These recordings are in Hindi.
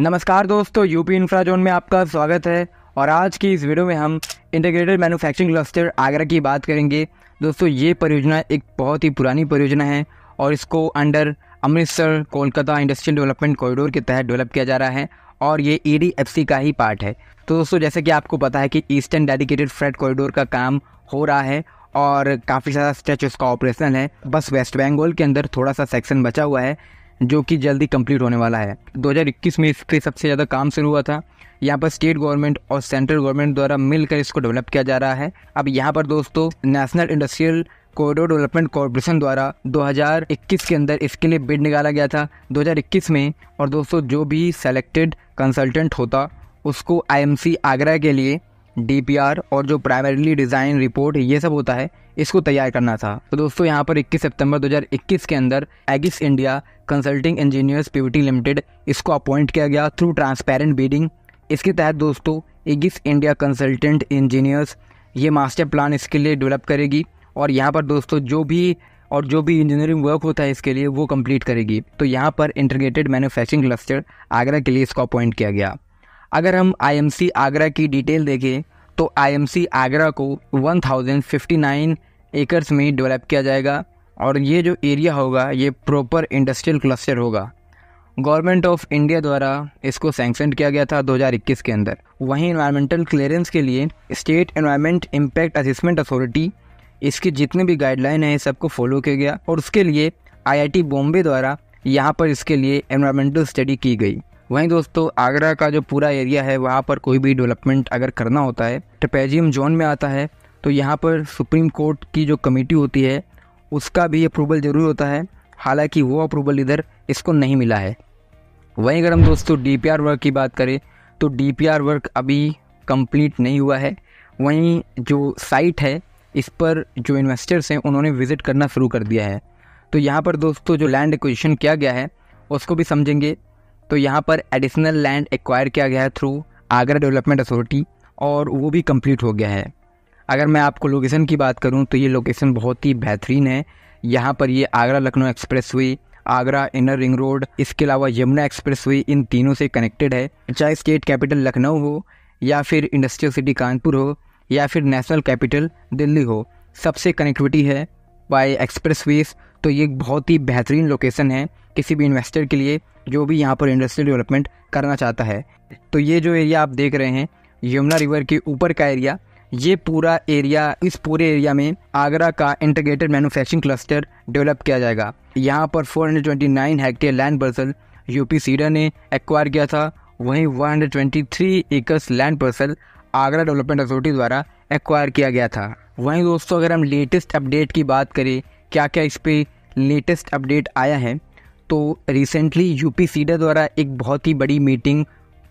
नमस्कार दोस्तों यूपी इंफ्राजोन में आपका स्वागत है और आज की इस वीडियो में हम इंटीग्रेटेड मैन्युफैक्चरिंग क्लस्टर आगरा की बात करेंगे दोस्तों ये परियोजना एक बहुत ही पुरानी परियोजना है और इसको under Amritsar Kolkata industrial development corridor के तहत डेवलप किया जा रहा है और ये ई e का ही पार्ट है तो दोस्तों जैसे कि आपको पता है कि ईस्टर्न डेडिकेटेड फ्रेट कॉरिडोर का काम हो रहा है और काफ़ी सारा स्ट्रेच उसका ऑपरेशन है बस वेस्ट बंगाल के अंदर थोड़ा सा सेक्शन बचा हुआ है जो कि जल्दी कंप्लीट होने वाला है 2021 में इसके सबसे ज़्यादा काम शुरू हुआ था यहाँ पर स्टेट गवर्नमेंट और सेंट्रल गवर्नमेंट द्वारा मिलकर इसको डेवलप किया जा रहा है अब यहाँ पर दोस्तों national industrial corridor development corporation द्वारा 2021 के अंदर इसके लिए बिड निकाला गया था 2021 में और दोस्तों जो भी सेलेक्टेड कंसल्टेंट होता उसको आईएमसी आगरा के लिए डी और जो प्राइमरीली डिज़ाइन रिपोर्ट ये सब होता है इसको तैयार करना था तो दोस्तों यहाँ पर 21 सितंबर 2021 के अंदर Aegis India consulting engineers PVT limited इसको अपॉइंट किया गया थ्रू ट्रांसपेरेंट बीडिंग इसके तहत दोस्तों एगिस इंडिया कंसल्टेंट इंजीनियर्स ये मास्टर प्लान इसके लिए डेवलप करेगी और यहाँ पर दोस्तों जो भी और जो भी इंजीनियरिंग वर्क होता है इसके लिए वो कंप्लीट करेगी तो यहाँ पर इंटीग्रेटेड मैन्युफैक्चरिंग क्लस्टर आगरा के लिए इसको अपॉइंट किया गया अगर हम आईएमसी आगरा की डिटेल देखें तो आईएमसी आगरा को 1059 एकर्स में डेवलप किया जाएगा और ये जो एरिया होगा ये प्रॉपर इंडस्ट्रियल क्लस्टर होगा गवर्नमेंट ऑफ इंडिया द्वारा इसको सैंक्शन किया गया था 2021 के अंदर वहीं इन्वायरमेंटल क्लियरेंस के लिए state environment impact assessment authority इसकी जितने भी गाइडलाइन हैं सबको फॉलो किया गया और उसके लिए आईआईटी बॉम्बे द्वारा यहाँ पर इसके लिए एनवायरमेंटल स्टडी की गई वहीं दोस्तों आगरा का जो पूरा एरिया है वहाँ पर कोई भी डेवलपमेंट अगर करना होता है ट्रपेजियम जोन में आता है तो यहाँ पर सुप्रीम कोर्ट की जो कमेटी होती है उसका भी अप्रूवल ज़रूर होता है हालांकि वो अप्रूवल इधर इसको नहीं मिला है वहीं अगर हम दोस्तों डी वर्क की बात करें तो डी वर्क अभी कंप्लीट नहीं हुआ है वहीं जो साइट है इस पर जो इन्वेस्टर्स हैं उन्होंने विज़िट करना शुरू कर दिया है तो यहाँ पर दोस्तों जो लैंड एक्विजिशन किया गया है उसको भी समझेंगे तो यहाँ पर एडिशनल लैंड एक्वायर किया गया है थ्रू आगरा डेवलपमेंट अथॉरिटी और वो भी कंप्लीट हो गया है अगर मैं आपको लोकेशन की बात करूँ तो ये लोकेशन बहुत ही बेहतरीन है यहाँ पर ये Agra Lucknow expressway Agra inner ring road इसके अलावा यमुना एक्सप्रेस वे इन तीनों से कनेक्टेड है चाहे स्टेट कैपिटल लखनऊ हो या फिर इंडस्ट्रियल सिटी कानपुर हो या फिर नेशनल कैपिटल दिल्ली हो सबसे कनेक्टिविटी है बाय एक्सप्रेस वेज तो ये बहुत ही बेहतरीन लोकेशन है किसी भी इन्वेस्टर के लिए जो भी यहाँ पर इंडस्ट्रियल डेवलपमेंट करना चाहता है तो ये जो एरिया आप देख रहे हैं यमुना रिवर के ऊपर का एरिया ये पूरा एरिया इस पूरे एरिया में आगरा का इंटीग्रेटेड मैन्युफैक्चरिंग क्लस्टर डेवलप किया जाएगा यहाँ पर 429 hectare land parcel UP SIDA ने एक्वायर किया था वहीं 123 acres land parcel Agra development authority द्वारा एक्वायर किया गया था वहीं दोस्तों अगर हम लेटेस्ट अपडेट की बात करें क्या क्या इस पर लेटेस्ट अपडेट आया है तो रिसेंटली यूपी सीडा द्वारा एक बहुत ही बड़ी मीटिंग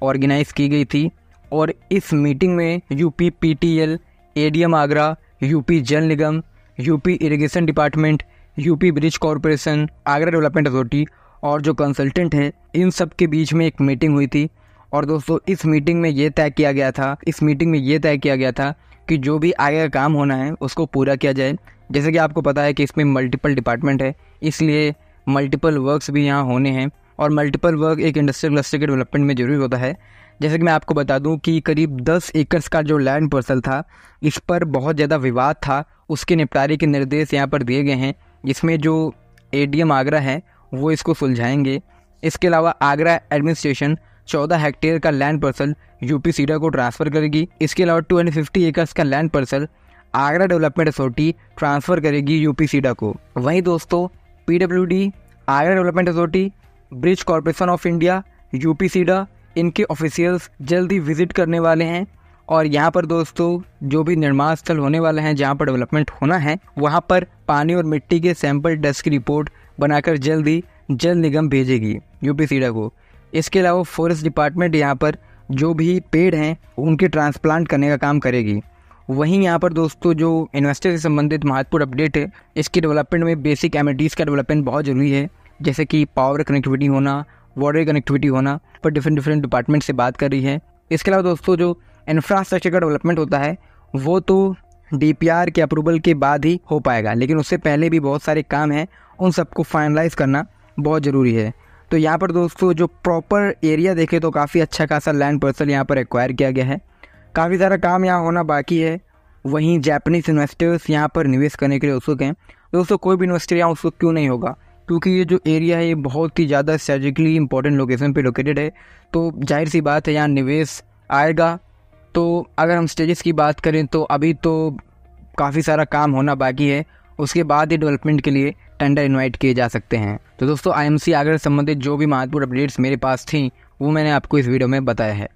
ऑर्गेनाइज की गई थी और इस मीटिंग में UP PTL ADM Agra UP Jal Nigam UP irrigation department UP bridge corporation Agra development authority और जो कंसल्टेंट हैं इन सब के बीच में एक मीटिंग हुई थी और दोस्तों इस मीटिंग में ये तय किया गया था इस मीटिंग में ये तय किया गया था कि जो भी आगे का काम होना है उसको पूरा किया जाए जैसे कि आपको पता है कि इसमें मल्टीपल डिपार्टमेंट है इसलिए मल्टीपल वर्क्स भी यहाँ होने हैं और मल्टीपल वर्क एक इंडस्ट्रियल क्लस्टर के डेवलपमेंट में जरूरी होता है जैसे कि मैं आपको बता दूं कि करीब 10 एकर्स का जो लैंड पर्सल था इस पर बहुत ज़्यादा विवाद था उसके निपटारे के निर्देश यहाँ पर दिए गए हैं जिसमें जो ए आगरा है वो इसको सुलझाएंगे इसके अलावा आगरा एडमिनिस्ट्रेशन 14 हेक्टेयर का लैंड पर्सल यूपी सीडा को ट्रांसफ़र करेगी इसके अलावा टू एकर्स का land parcel Agra development authority transfer करेगी यूपी सीडा को वहीं दोस्तों पी डब्ल्यू डी आयर development authority bridge corporation of India UP SIDA इनके ऑफिशियल्स जल्द ही विजिट करने वाले हैं और यहाँ पर दोस्तों जो भी निर्माण स्थल होने वाले हैं जहाँ पर डेवलपमेंट होना है वहाँ पर पानी और मिट्टी के सैंपल टेस्ट की रिपोर्ट बनाकर जल्द ही जल निगम भेजेगी यूपी सीडा को इसके अलावा फॉरेस्ट डिपार्टमेंट यहाँ पर जो भी पेड़ हैं उनके ट्रांसप्लांट करने का काम करेगी वहीं यहाँ पर दोस्तों जो इन्वेस्टर से संबंधित महत्वपूर्ण अपडेट है इसकी डेवलपमेंट में बेसिक एमिटीज़ का डेवलपमेंट बहुत ज़रूरी है जैसे कि पावर कनेक्टिविटी होना वाटर कनेक्टिविटी होना पर डिफरेंट डिफरेंट डिपार्टमेंट से बात कर रही है इसके अलावा दोस्तों जो इंफ्रास्ट्रक्चर का डेवलपमेंट होता है वो तो डी के अप्रूवल के बाद ही हो पाएगा लेकिन उससे पहले भी बहुत सारे काम हैं उन सबको फाइनलाइज करना बहुत ज़रूरी है तो यहाँ पर दोस्तों जो प्रॉपर एरिया देखें तो काफ़ी अच्छा खासा लैंड पर्सल यहाँ पर एक्वायर किया गया है काफ़ी सारा काम यहाँ होना बाकी है वहीं जापानीज़ इन्वेस्टर्स यहाँ पर निवेश करने के लिए उत्सुक हैं तो दोस्तों कोई भी इन्वेस्टर यहाँ उत्सुक क्यों नहीं होगा क्योंकि ये जो एरिया है ये बहुत ही ज़्यादा स्ट्रेटिकली इंपॉर्टेंट लोकेशन पे लोकेटेड है तो जाहिर सी बात है यहाँ निवेश आएगा तो अगर हम स्टेजेस की बात करें तो अभी तो काफ़ी सारा काम होना बाकी है उसके बाद ही डेवलपमेंट के लिए टेंडर इनवाइट किए जा सकते हैं तो दोस्तों आईएमसी आगरा संबंधित जो भी महत्वपूर्ण अपडेट्स मेरे पास थी वो मैंने आपको इस वीडियो में बताया है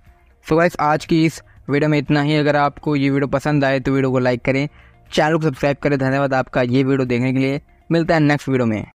सो so गाइस आज की इस वीडियो में इतना ही अगर आपको ये वीडियो पसंद आए तो वीडियो को लाइक करें चैनल को सब्सक्राइब करें धन्यवाद आपका ये वीडियो देखने के लिए मिलता है नेक्स्ट वीडियो में